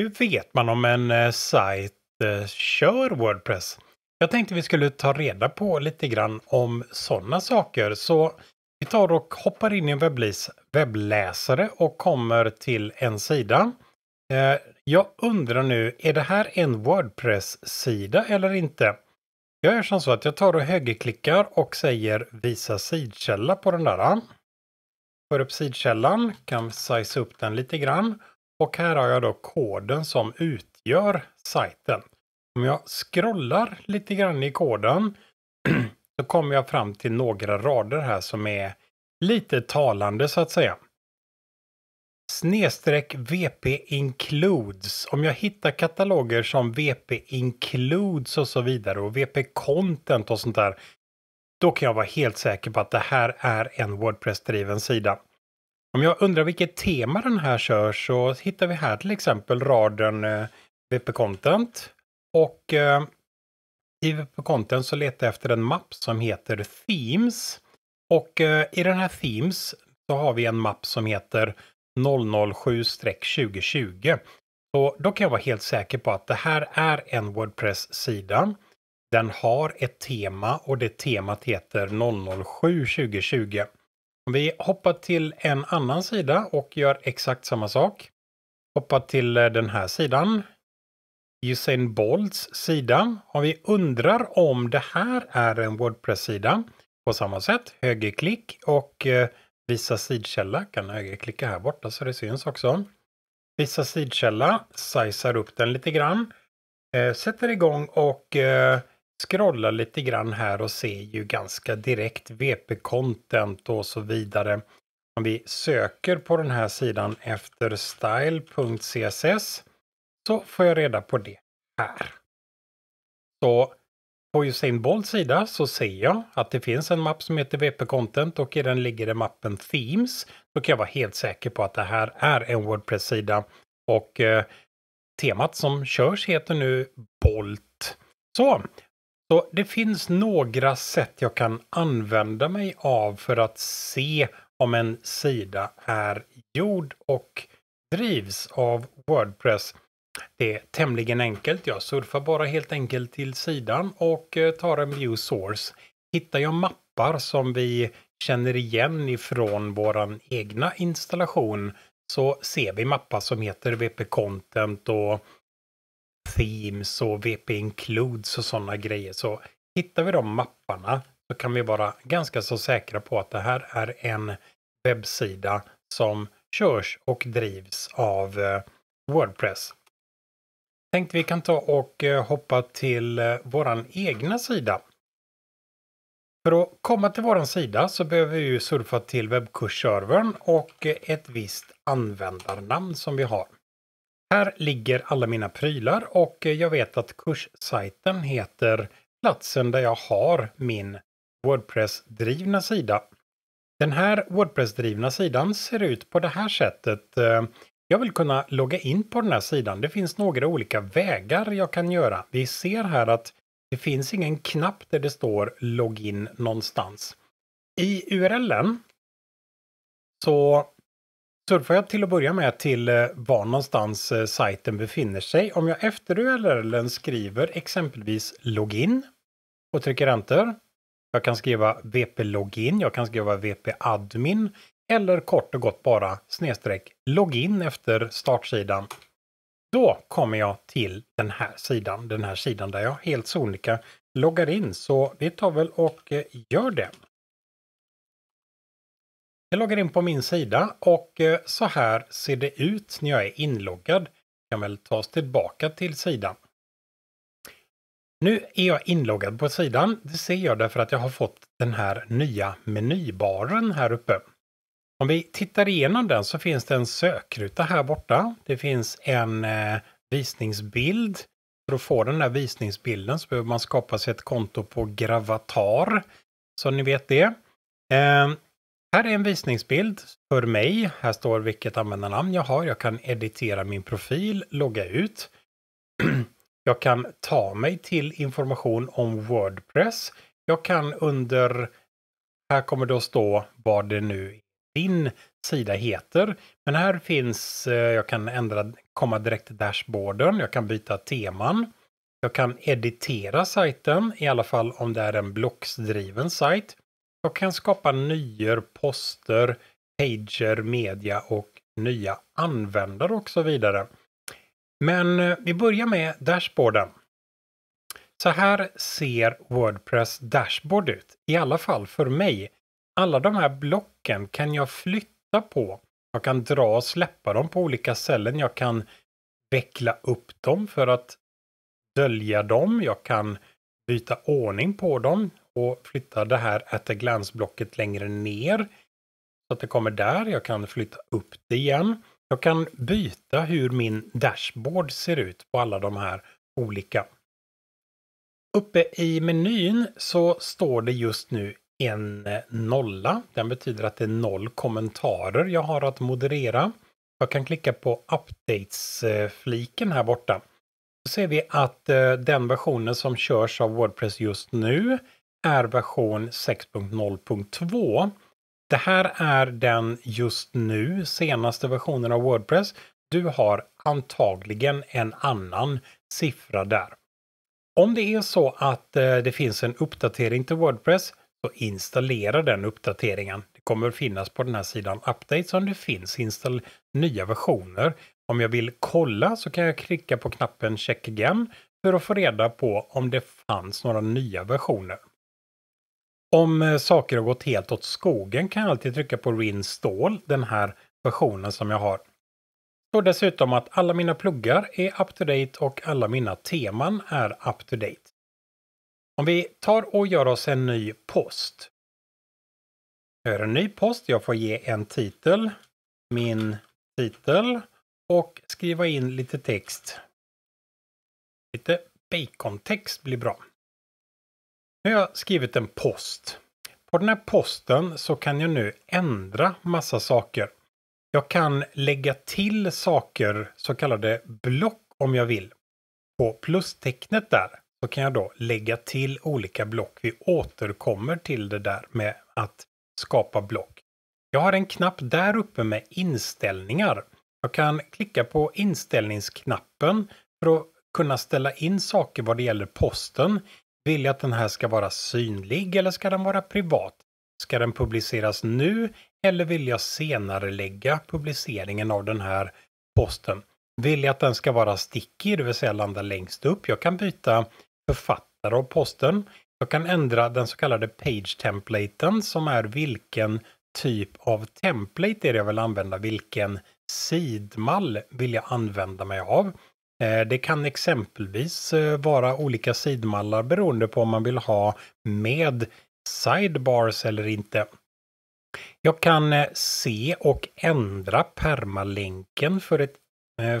Hur vet man om en eh, sajt eh, kör Wordpress? Jag tänkte vi skulle ta reda på lite grann om sådana saker. Så vi tar och hoppar in i en webbläsare och kommer till en sida. Eh, jag undrar nu, är det här en Wordpress-sida eller inte? Jag gör som så att jag tar och högerklickar och säger visa sidkälla på den där. Får upp sidkällan, kan size upp den lite grann. Och här har jag då koden som utgör sajten. Om jag scrollar lite grann i koden så kommer jag fram till några rader här som är lite talande så att säga. Snedstreck VP includes. Om jag hittar kataloger som VP includes och så vidare och VP content och sånt där. Då kan jag vara helt säker på att det här är en Wordpress-driven sida. Om jag undrar vilket tema den här kör så hittar vi här till exempel raden eh, VP Content. Och eh, i VP Content så letar jag efter en mapp som heter Themes. Och eh, i den här Themes så har vi en mapp som heter 007-2020. Så då kan jag vara helt säker på att det här är en Wordpress-sida. Den har ett tema och det temat heter 007 2020. Vi hoppar till en annan sida och gör exakt samma sak. Hoppar till eh, den här sidan. Usain Bolts sida. Om vi undrar om det här är en Wordpress-sida på samma sätt, högerklick och eh, visa sidkälla. Kan högerklicka här borta så det syns också. Visa sidkälla, sizar upp den lite grann, eh, sätter igång och scrollar lite grann här och ser ju ganska direkt VP-content och så vidare. Om vi söker på den här sidan efter style.css så får jag reda på det här. Så på Usain Bolts sida så ser jag att det finns en mapp som heter VP-content och i den ligger det mappen Themes. Då kan jag vara helt säker på att det här är en Wordpress-sida. Och eh, temat som körs heter nu Bolt. Så, så det finns några sätt jag kan använda mig av för att se om en sida är gjord och drivs av Wordpress. Det är tämligen enkelt. Jag surfar bara helt enkelt till sidan och eh, tar en view source. Hittar jag mappar som vi känner igen ifrån våran egna installation så ser vi mappar som heter wp Content och themes och VP includes och sådana grejer. Så hittar vi de mapparna så kan vi vara ganska så säkra på att det här är en webbsida som körs och drivs av eh, Wordpress. Tänkte vi kan ta och eh, hoppa till eh, våran egna sida. För att komma till våran sida så behöver vi surfa till webbkursservern och ett visst användarnamn som vi har. Här ligger alla mina prylar och jag vet att kurssajten heter platsen där jag har min Wordpress-drivna sida. Den här Wordpress-drivna sidan ser ut på det här sättet. Jag vill kunna logga in på den här sidan. Det finns några olika vägar jag kan göra. Vi ser här att det finns ingen knapp där det står login någonstans. I URLen så surfar jag till att börja med till eh, var någonstans eh, sajten befinner sig. Om jag efter URLen skriver exempelvis login och trycker enter. Jag kan skriva vp-login, jag kan skriva vp-admin eller kort och gott bara snedstreck login efter startsidan. Då kommer jag till den här sidan, den här sidan där jag helt sonika loggar in. Så vi tar väl och eh, gör det. Jag loggar in på min sida och eh, så här ser det ut när jag är inloggad. Jag kan väl ta oss tillbaka till sidan. Nu är jag inloggad på sidan. Det ser jag därför att jag har fått den här nya menybaren här uppe. Om vi tittar igenom den så finns det en sökruta här borta. Det finns en eh, visningsbild. För att få den här visningsbilden så behöver man skapa sig ett konto på Gravatar. Så ni vet det. Ehm, här är en visningsbild för mig. Här står vilket användarnamn jag har. Jag kan editera min profil, logga ut. Jag kan ta mig till information om Wordpress. Jag kan under, här kommer det att stå vad det nu din sida heter. Men här finns, eh, jag kan ändra, komma direkt till dashboarden, jag kan byta teman. Jag kan editera sajten, i alla fall om det är en blocksdriven sajt. Jag kan skapa nyer, poster, pager, media och nya användare och så vidare. Men eh, vi börjar med dashboarden. Så här ser Wordpress dashboard ut, i alla fall för mig. Alla de här blocken kan jag flytta på. Jag kan dra och släppa dem på olika ställen. Jag kan veckla upp dem för att dölja dem. Jag kan byta ordning på dem och flytta det här at a glance-blocket längre ner. Så att det kommer där. Jag kan flytta upp det igen. Jag kan byta hur min dashboard ser ut på alla de här olika. Uppe i menyn så står det just nu en eh, nolla. Den betyder att det är noll kommentarer jag har att moderera. Jag kan klicka på Updates-fliken här borta. Då ser vi att eh, den versionen som körs av Wordpress just nu är version 6.0.2. Det här är den just nu senaste versionen av Wordpress. Du har antagligen en annan siffra där. Om det är så att eh, det finns en uppdatering till Wordpress så installera den uppdateringen. Det kommer finnas på den här sidan Updates om det finns install nya versioner. Om jag vill kolla så kan jag klicka på knappen Check again för att få reda på om det fanns några nya versioner. Om eh, saker har gått helt åt skogen kan jag alltid trycka på Rinse All, den här versionen som jag har. Står dessutom att alla mina pluggar är up to date och alla mina teman är up to date. Om vi tar och gör oss en ny post. Jag gör en ny post, jag får ge en titel, min titel och skriva in lite text. Lite bacontext blir bra. Nu har jag skrivit en post. På den här posten så kan jag nu ändra massa saker. Jag kan lägga till saker, så kallade block om jag vill. På plustecknet där så kan jag då lägga till olika block. Vi återkommer till det där med att skapa block. Jag har en knapp där uppe med inställningar. Jag kan klicka på inställningsknappen för att kunna ställa in saker vad det gäller posten. Vill jag att den här ska vara synlig eller ska den vara privat? Ska den publiceras nu eller vill jag senare lägga publiceringen av den här posten? Vill jag att den ska vara sticky, det vill säga landa längst upp? Jag kan byta författare av posten. Jag kan ändra den så kallade page templaten som är vilken typ av template är det jag vill använda, vilken sidmall vill jag använda mig av? Eh, det kan exempelvis eh, vara olika sidmallar beroende på om man vill ha med sidebars eller inte. Jag kan eh, se och ändra permalänken för, ett,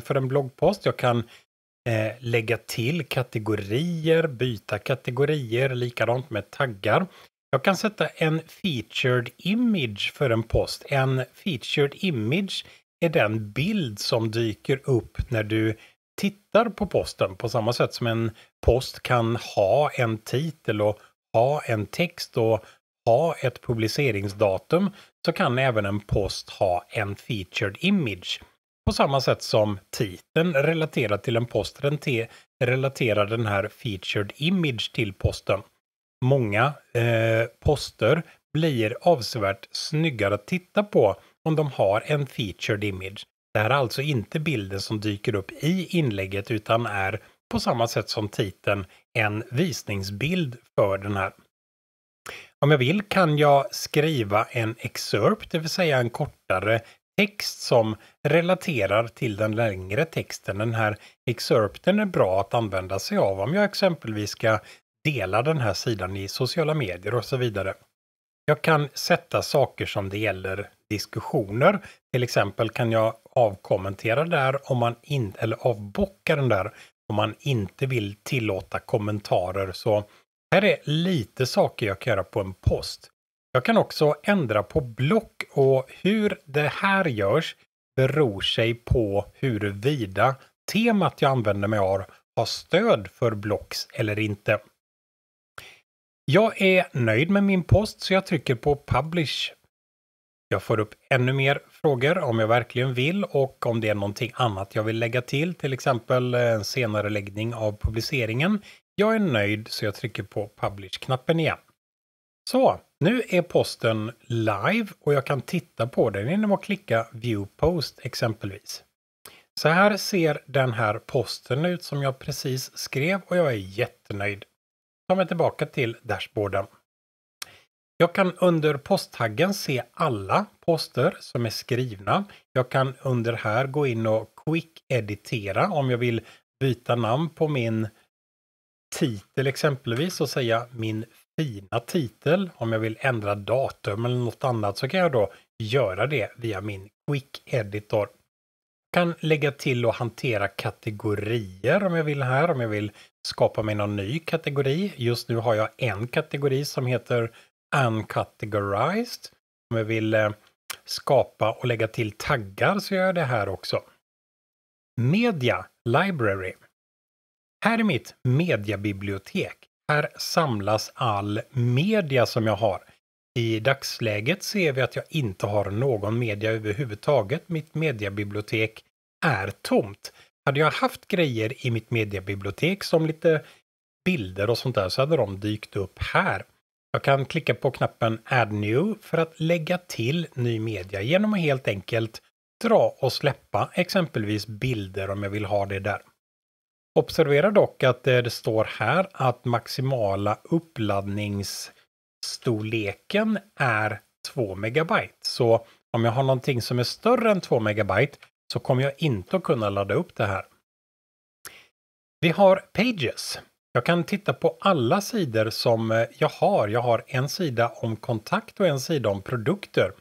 för en bloggpost. Jag kan lägga till kategorier, byta kategorier, likadant med taggar. Jag kan sätta en featured image för en post. En featured image är den bild som dyker upp när du tittar på posten på samma sätt som en post kan ha en titel och ha en text och ha ett publiceringsdatum så kan även en post ha en featured image. På samma sätt som titeln relaterad till en post relaterar den här featured image till posten. Många eh, poster blir avsevärt snyggare att titta på om de har en featured image. Det här är alltså inte bilden som dyker upp i inlägget utan är på samma sätt som titeln en visningsbild för den här. Om jag vill kan jag skriva en excerpt, det vill säga en kortare text som relaterar till den längre texten. Den här excerpten är bra att använda sig av om jag exempelvis ska dela den här sidan i sociala medier och så vidare. Jag kan sätta saker som det gäller diskussioner. Till exempel kan jag avkommentera där om man inte, eller avbocka den där om man inte vill tillåta kommentarer. Så här är lite saker jag kan göra på en post. Jag kan också ändra på block och hur det här görs beror sig på huruvida temat jag använder mig av har stöd för blocks eller inte. Jag är nöjd med min post så jag trycker på publish. Jag får upp ännu mer frågor om jag verkligen vill och om det är någonting annat jag vill lägga till, till exempel eh, en senare läggning av publiceringen. Jag är nöjd så jag trycker på publish-knappen igen. Så, nu är posten live och jag kan titta på den genom att klicka View Post exempelvis. Så här ser den här posten ut som jag precis skrev och jag är jättenöjd tar mig tillbaka till dashboarden. Jag kan under posttaggen se alla poster som är skrivna. Jag kan under här gå in och quick-editera om jag vill byta namn på min titel exempelvis och säga min fina titel. Om jag vill ändra datum eller något annat så kan jag då göra det via min Quick Editor. Jag kan lägga till och hantera kategorier om jag vill här, om jag vill skapa mig någon ny kategori. Just nu har jag en kategori som heter Uncategorized. Om jag vill eh, skapa och lägga till taggar så gör jag det här också. Media Library. Här är mitt mediabibliotek. Här samlas all media som jag har. I dagsläget ser vi att jag inte har någon media överhuvudtaget. Mitt mediabibliotek är tomt hade jag haft grejer i mitt mediebibliotek som lite bilder och sånt där så hade de dykt upp här. Jag kan klicka på knappen Add New för att lägga till ny media genom att helt enkelt dra och släppa exempelvis bilder om jag vill ha det där. Observera dock att det står här att maximala uppladdningsstorleken är 2 megabyte. Så om jag har någonting som är större än 2 megabyte så kommer jag inte att kunna ladda upp det här. Vi har Pages. Jag kan titta på alla sidor som eh, jag har. Jag har en sida om kontakt och en sida om produkter.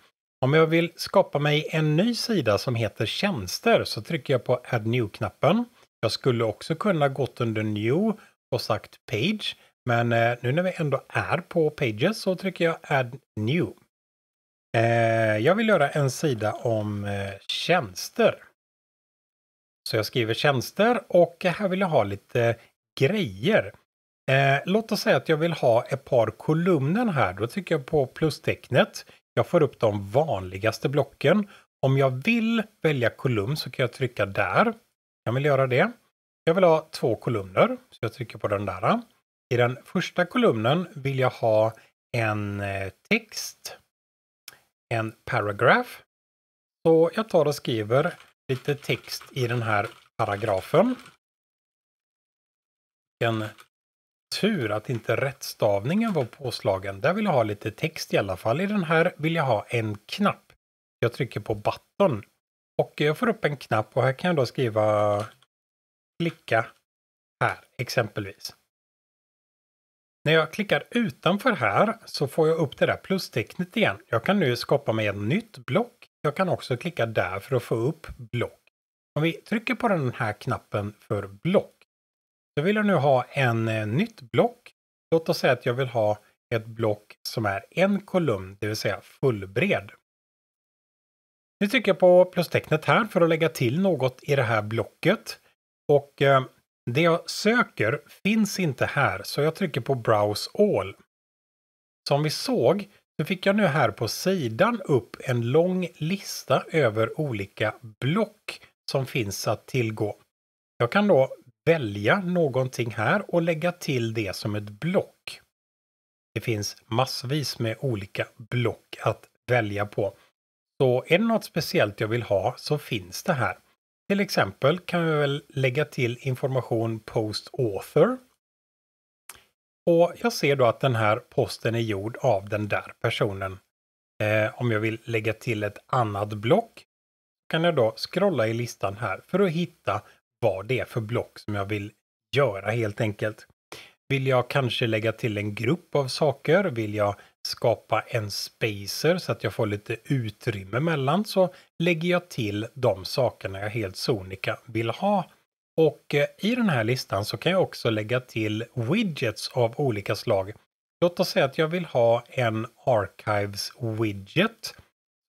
Om jag vill skapa mig en ny sida som heter tjänster så trycker jag på Add New-knappen. Jag skulle också kunna gått under New och sagt Page. Men eh, nu när vi ändå är på Pages så trycker jag Add New. Eh, jag vill göra en sida om eh, tjänster. Så jag skriver tjänster och här vill jag ha lite grejer. Eh, låt oss säga att jag vill ha ett par kolumner här. Då trycker jag på plustecknet. Jag får upp de vanligaste blocken. Om jag vill välja kolumn så kan jag trycka där. Jag vill göra det. Jag vill ha två kolumner, så jag trycker på den där. I den första kolumnen vill jag ha en text en paragraph. Så jag tar och skriver lite text i den här paragrafen. En tur att inte rättstavningen var påslagen. Där vill jag ha lite text i alla fall. I den här vill jag ha en knapp. Jag trycker på button och jag får upp en knapp och här kan jag då skriva klicka här exempelvis. När jag klickar utanför här så får jag upp det där plustecknet igen. Jag kan nu skapa mig ett nytt block. Jag kan också klicka där för att få upp block. Om vi trycker på den här knappen för block. Så vill jag nu ha en eh, nytt block. Låt oss säga att jag vill ha ett block som är en kolumn, det vill säga fullbred. Nu trycker jag på plustecknet här för att lägga till något i det här blocket. Och eh, det jag söker finns inte här så jag trycker på Browse All. Som vi såg så fick jag nu här på sidan upp en lång lista över olika block som finns att tillgå. Jag kan då välja någonting här och lägga till det som ett block. Det finns massvis med olika block att välja på. Så är det något speciellt jag vill ha så finns det här. Till exempel kan vi väl lägga till information post author. Och jag ser då att den här posten är gjord av den där personen. Eh, om jag vill lägga till ett annat block kan jag då scrolla i listan här för att hitta vad det är för block som jag vill göra helt enkelt. Vill jag kanske lägga till en grupp av saker? Vill jag skapa en spacer så att jag får lite utrymme mellan så lägger jag till de sakerna jag helt sonika vill ha. Och eh, i den här listan så kan jag också lägga till widgets av olika slag. Låt oss säga att jag vill ha en Archives widget.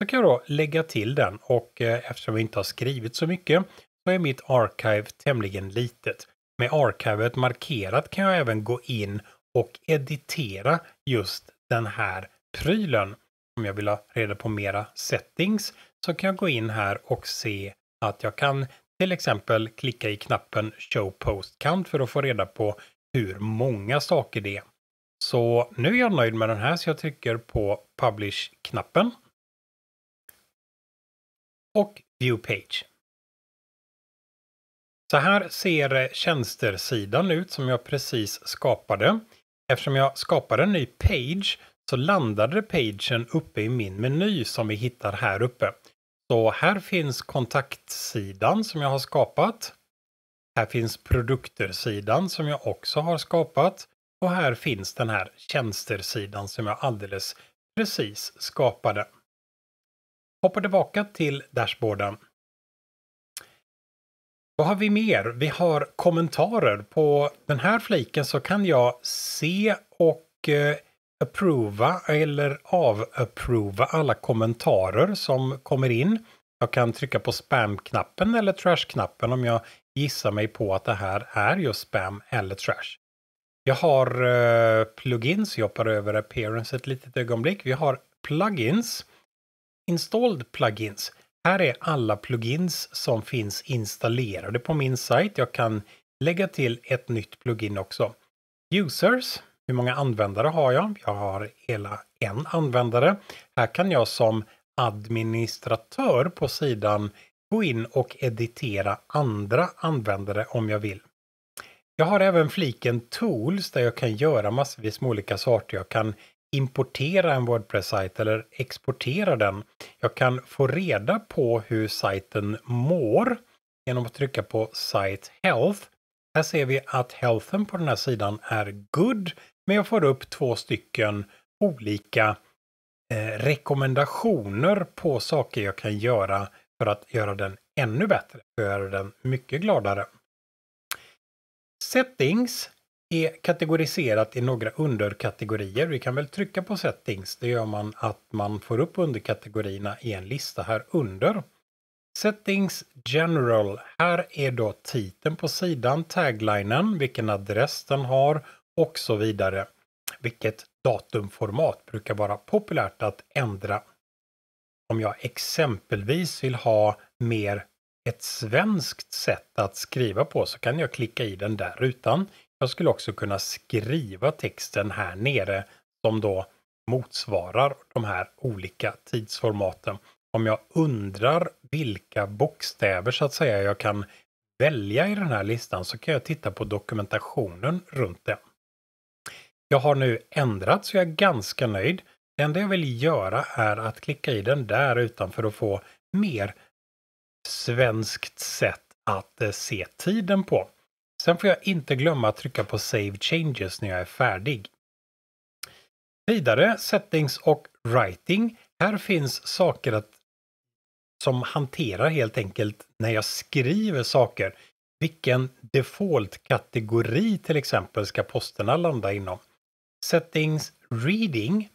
Så kan jag då lägga till den och eh, eftersom vi inte har skrivit så mycket så är mitt Archive tämligen litet. Med arkivet markerat kan jag även gå in och editera just den här prylen. Om jag vill ha reda på mera settings så kan jag gå in här och se att jag kan till exempel klicka i knappen Show Post Count för att få reda på hur många saker det är. Så nu är jag nöjd med den här så jag trycker på Publish-knappen. Och View Page. Så här ser eh, tjänstersidan ut som jag precis skapade. Eftersom jag skapade en ny page så landade pagen uppe i min meny som vi hittar här uppe. Så här finns kontaktsidan som jag har skapat. Här finns produktersidan som jag också har skapat. Och här finns den här tjänstersidan som jag alldeles precis skapade. Hoppa tillbaka till dashboarden. Vad har vi mer? Vi har kommentarer. På den här fliken så kan jag se och eh, approva eller avapprova alla kommentarer som kommer in. Jag kan trycka på spam-knappen eller trash-knappen om jag gissar mig på att det här är just spam eller trash. Jag har eh, plugins, jag hoppar över appearance ett litet ögonblick. Vi har plugins, installed plugins. Här är alla plugins som finns installerade på min sajt. Jag kan lägga till ett nytt plugin också. Users, hur många användare har jag? Jag har hela en användare. Här kan jag som administratör på sidan gå in och editera andra användare om jag vill. Jag har även fliken Tools där jag kan göra massvis med olika saker. Jag kan importera en Wordpress-sajt eller exportera den. Jag kan få reda på hur sajten mår genom att trycka på Site Health. Här ser vi att healthen på den här sidan är good, men jag får upp två stycken olika eh, rekommendationer på saker jag kan göra för att göra den ännu bättre, för att göra den mycket gladare. Settings är kategoriserat i några underkategorier. Vi kan väl trycka på settings. Det gör man att man får upp underkategorierna i en lista här under. Settings General. Här är då titeln på sidan, taglinen, vilken adress den har och så vidare. Vilket datumformat brukar vara populärt att ändra. Om jag exempelvis vill ha mer ett svenskt sätt att skriva på så kan jag klicka i den där rutan. Jag skulle också kunna skriva texten här nere som då motsvarar de här olika tidsformaten. Om jag undrar vilka bokstäver så att säga jag kan välja i den här listan så kan jag titta på dokumentationen runt den. Jag har nu ändrat så jag är ganska nöjd. Det enda jag vill göra är att klicka i den där utan för att få mer svenskt sätt att eh, se tiden på. Sen får jag inte glömma att trycka på Save Changes när jag är färdig. Vidare Settings och Writing. Här finns saker att, som hanterar helt enkelt när jag skriver saker. Vilken default-kategori till exempel ska posterna landa inom? Settings Reading.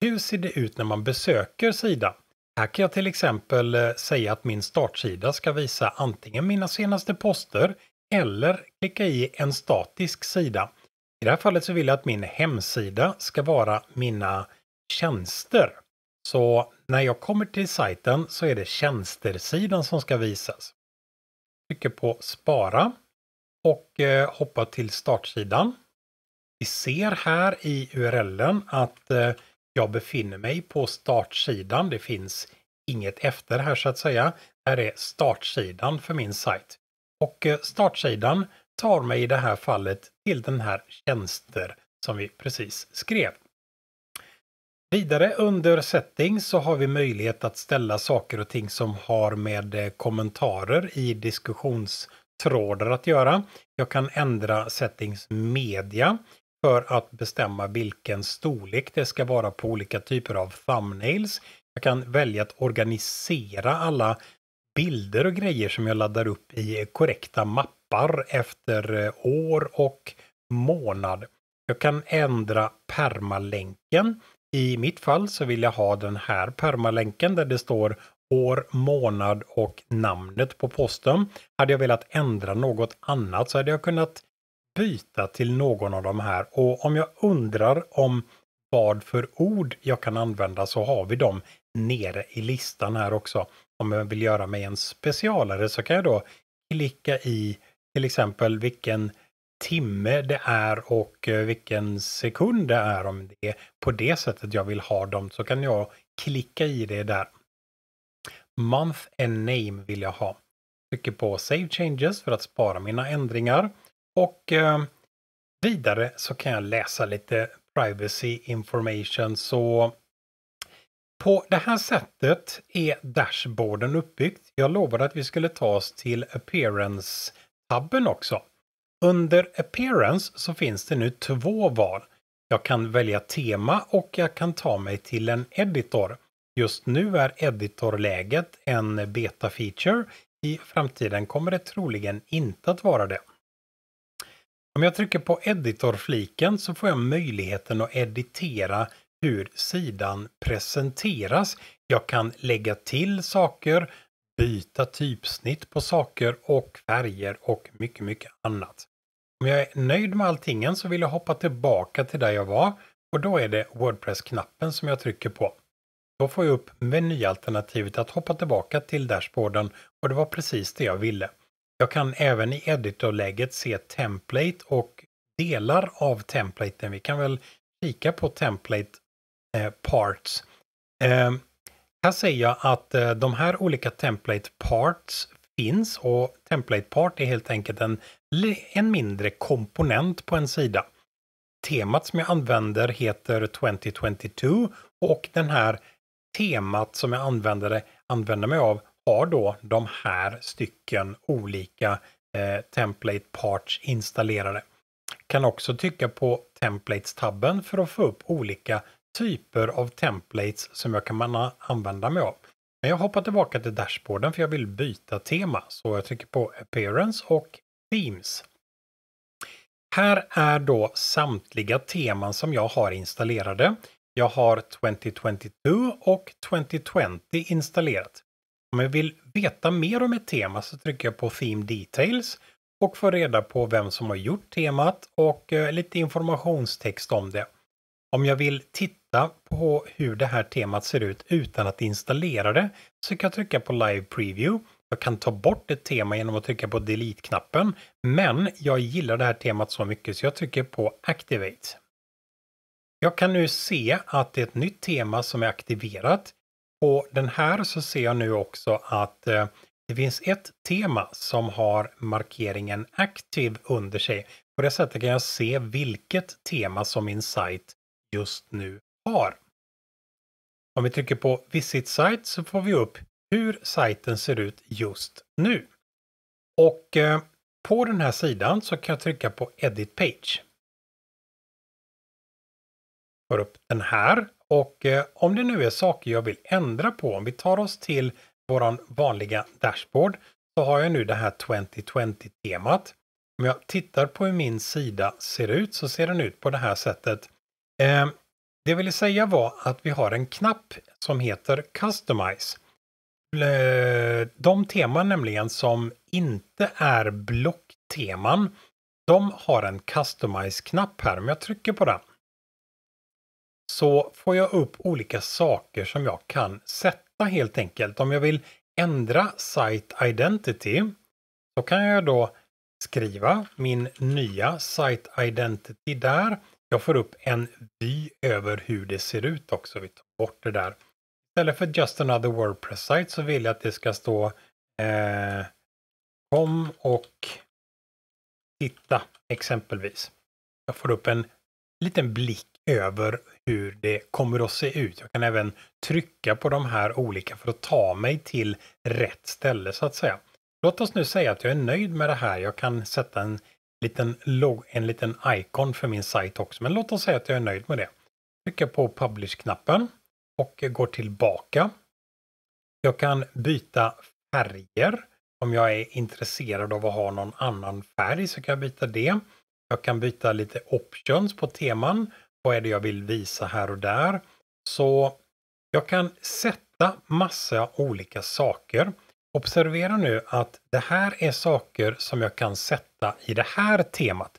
Hur ser det ut när man besöker sidan? Här kan jag till exempel eh, säga att min startsida ska visa antingen mina senaste poster eller klicka i en statisk sida. I det här fallet så vill jag att min hemsida ska vara mina tjänster. Så när jag kommer till sajten så är det tjänstersidan som ska visas. Trycker på spara och eh, hoppar till startsidan. Vi ser här i urlen att eh, jag befinner mig på startsidan. Det finns inget efter här så att säga. här är startsidan för min sajt. Och eh, startsidan tar mig i det här fallet till den här tjänster som vi precis skrev. Vidare under settings så har vi möjlighet att ställa saker och ting som har med eh, kommentarer i diskussionstrådar att göra. Jag kan ändra settings media för att bestämma vilken storlek det ska vara på olika typer av thumbnails. Jag kan välja att organisera alla bilder och grejer som jag laddar upp i korrekta mappar efter eh, år och månad. Jag kan ändra permalänken. I mitt fall så vill jag ha den här permalänken där det står år, månad och namnet på posten. Hade jag velat ändra något annat så hade jag kunnat byta till någon av de här och om jag undrar om vad för ord jag kan använda så har vi dem nere i listan här också om jag vill göra mig en specialare så kan jag då klicka i till exempel vilken timme det är och eh, vilken sekund det är om det är på det sättet jag vill ha dem så kan jag klicka i det där. Month and name vill jag ha. Trycker på Save Changes för att spara mina ändringar och eh, vidare så kan jag läsa lite privacy information så på det här sättet är dashboarden uppbyggd. Jag lovade att vi skulle ta oss till Appearance-tabben också. Under Appearance så finns det nu två val. Jag kan välja tema och jag kan ta mig till en editor. Just nu är editorläget en beta-feature. I framtiden kommer det troligen inte att vara det. Om jag trycker på editorfliken så får jag möjligheten att editera hur sidan presenteras. Jag kan lägga till saker, byta typsnitt på saker och färger och mycket, mycket annat. Om jag är nöjd med alltingen så vill jag hoppa tillbaka till där jag var och då är det Wordpress-knappen som jag trycker på. Då får jag upp menyalternativet att hoppa tillbaka till dashboarden och det var precis det jag ville. Jag kan även i editorläget se template och delar av templaten. Vi kan väl kika på template Eh, parts. Eh, kan jag att eh, de här olika template parts finns och template part är helt enkelt en, en mindre komponent på en sida. Temat som jag använder heter 2022 och den här temat som jag använder, använder mig av har då de här stycken olika eh, template parts installerade. Kan också trycka på templates-tabben för att få upp olika typer av templates som jag kan använda mig av. Men jag hoppar tillbaka till dashboarden för jag vill byta tema. Så jag trycker på Appearance och Themes. Här är då samtliga teman som jag har installerade. Jag har 2022 och 2020 installerat. Om jag vill veta mer om ett tema så trycker jag på Theme Details och får reda på vem som har gjort temat och eh, lite informationstext om det. Om jag vill titta titta på hur det här temat ser ut utan att installera det så kan jag trycka på Live Preview. Jag kan ta bort ett tema genom att trycka på Delete-knappen. Men jag gillar det här temat så mycket så jag trycker på Activate. Jag kan nu se att det är ett nytt tema som är aktiverat. På den här så ser jag nu också att eh, det finns ett tema som har markeringen Active under sig. På det sättet kan jag se vilket tema som min sajt just nu har. Om vi trycker på Visit Site så får vi upp hur sajten ser ut just nu. Och eh, på den här sidan så kan jag trycka på Edit Page. Får upp den här och eh, om det nu är saker jag vill ändra på, om vi tar oss till våran vanliga dashboard så har jag nu det här 2020-temat. Om jag tittar på hur min sida ser ut så ser den ut på det här sättet. Ehm, det ville säga var att vi har en knapp som heter Customize. Eh, de teman nämligen som inte är blockteman, de har en Customize-knapp här. Om jag trycker på den så får jag upp olika saker som jag kan sätta helt enkelt. Om jag vill ändra Site Identity så kan jag då skriva min nya Site Identity där jag får upp en vy över hur det ser ut också. Vi tar bort det där. Istället för just another wordpress site så vill jag att det ska stå eh, kom och titta exempelvis. Jag får upp en liten blick över hur det kommer att se ut. Jag kan även trycka på de här olika för att ta mig till rätt ställe så att säga. Låt oss nu säga att jag är nöjd med det här. Jag kan sätta en liten en liten ikon för min sajt också. Men låt oss säga att jag är nöjd med det. Trycker på Publish-knappen och går tillbaka. Jag kan byta färger. Om jag är intresserad av att ha någon annan färg så kan jag byta det. Jag kan byta lite options på teman. Vad är det jag vill visa här och där? Så jag kan sätta massa olika saker. Observera nu att det här är saker som jag kan sätta i det här temat.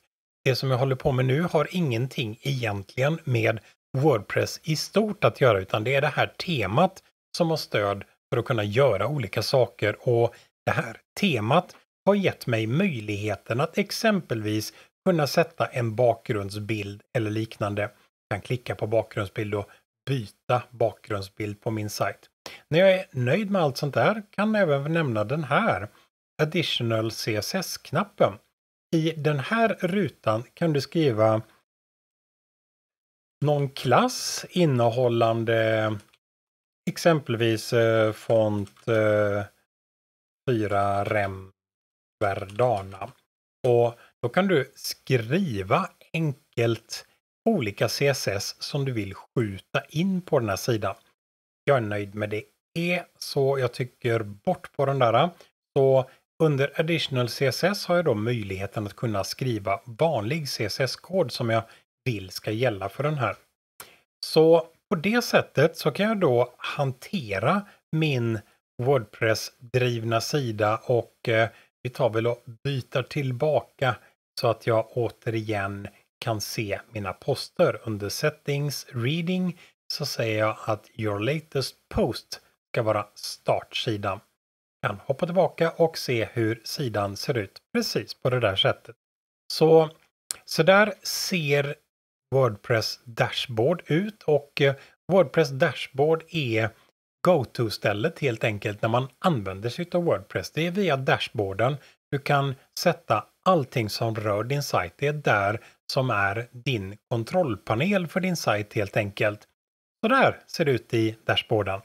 Det som jag håller på med nu har ingenting egentligen med Wordpress i stort att göra utan det är det här temat som har stöd för att kunna göra olika saker och det här temat har gett mig möjligheten att exempelvis kunna sätta en bakgrundsbild eller liknande. Jag kan klicka på bakgrundsbild och byta bakgrundsbild på min sajt. När jag är nöjd med allt sånt där kan jag även nämna den här Additional CSS-knappen. I den här rutan kan du skriva någon klass innehållande exempelvis eh, font 4 eh, rem verdana. Och då kan du skriva enkelt olika CSS som du vill skjuta in på den här sidan. Jag är nöjd med det e, så jag tycker bort på den där. Så under additional CSS har jag då möjligheten att kunna skriva vanlig CSS-kod som jag vill ska gälla för den här. Så på det sättet så kan jag då hantera min Wordpress-drivna sida och eh, vi tar väl och byter tillbaka så att jag återigen kan se mina poster under settings, reading så säger jag att your latest post ska vara startsidan. Du Kan hoppa tillbaka och se hur sidan ser ut precis på det där sättet. Så, så där ser Wordpress Dashboard ut och eh, Wordpress Dashboard är go-to-stället helt enkelt när man använder sig av Wordpress. Det är via dashboarden du kan sätta allting som rör din sajt. Det är där som är din kontrollpanel för din sajt helt enkelt. Så där ser det ut i dashboarden.